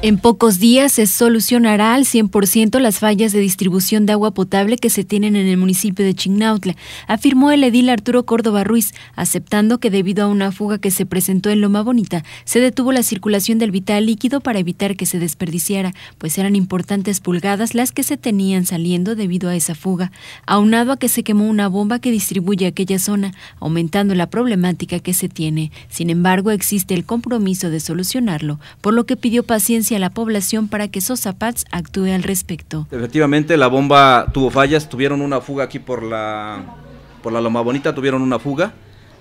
En pocos días se solucionará al 100% las fallas de distribución de agua potable que se tienen en el municipio de Chignautla, afirmó el edil Arturo Córdoba Ruiz, aceptando que debido a una fuga que se presentó en Loma Bonita, se detuvo la circulación del vital líquido para evitar que se desperdiciara, pues eran importantes pulgadas las que se tenían saliendo debido a esa fuga, aunado a que se quemó una bomba que distribuye aquella zona, aumentando la problemática que se tiene. Sin embargo, existe el compromiso de solucionarlo, por lo que pidió paciencia a la población para que zapats actúe al respecto. Efectivamente, la bomba tuvo fallas, tuvieron una fuga aquí por la, por la Loma Bonita, tuvieron una fuga.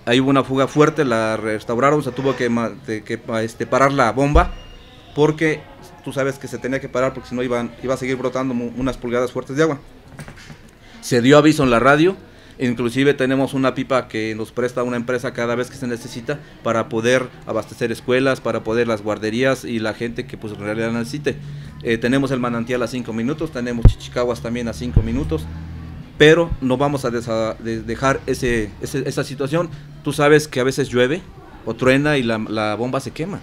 Ahí hubo una fuga fuerte, la restauraron, se tuvo que, que este, parar la bomba porque tú sabes que se tenía que parar porque si no iba a seguir brotando unas pulgadas fuertes de agua. Se dio aviso en la radio, Inclusive tenemos una pipa que nos presta una empresa cada vez que se necesita para poder abastecer escuelas, para poder las guarderías y la gente que pues en realidad necesite. Eh, tenemos el manantial a cinco minutos, tenemos chichicaguas también a cinco minutos, pero no vamos a dejar esa situación. Tú sabes que a veces llueve o truena y la, bomba se quema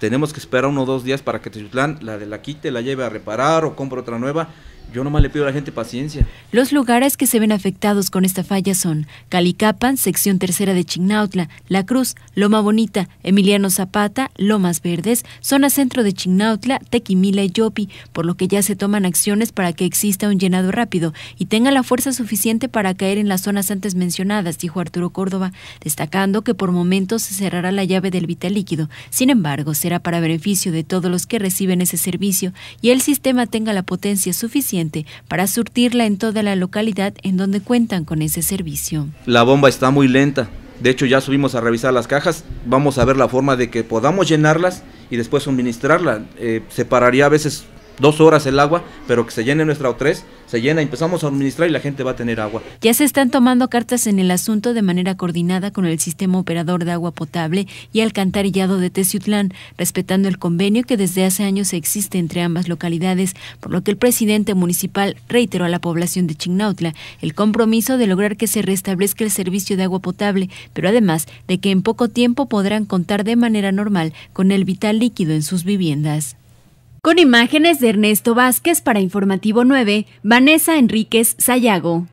tenemos que esperar uno o dos días para que Tizutlán la, la quite, la lleve a reparar o compre otra nueva. Yo nomás le pido a la gente paciencia. Los lugares que se ven afectados con esta falla son Calicapan, sección tercera de Chignautla, La Cruz, Loma Bonita, Emiliano Zapata, Lomas Verdes, zona centro de Chignautla, Tequimila y Yopi, por lo que ya se toman acciones para que exista un llenado rápido y tenga la fuerza suficiente para caer en las zonas antes mencionadas, dijo Arturo Córdoba, destacando que por momentos se cerrará la llave del vital líquido. Sin embargo, será para beneficio de todos los que reciben ese servicio y el sistema tenga la potencia suficiente para surtirla en toda la localidad en donde cuentan con ese servicio. La bomba está muy lenta, de hecho ya subimos a revisar las cajas, vamos a ver la forma de que podamos llenarlas y después suministrarla. Eh, separaría a veces dos horas el agua, pero que se llene nuestra o tres, se llena, empezamos a administrar y la gente va a tener agua. Ya se están tomando cartas en el asunto de manera coordinada con el sistema operador de agua potable y alcantarillado de Teciutlán, respetando el convenio que desde hace años existe entre ambas localidades, por lo que el presidente municipal reiteró a la población de Chignautla el compromiso de lograr que se restablezca el servicio de agua potable, pero además de que en poco tiempo podrán contar de manera normal con el vital líquido en sus viviendas. Con imágenes de Ernesto Vázquez para Informativo 9, Vanessa Enríquez Sayago.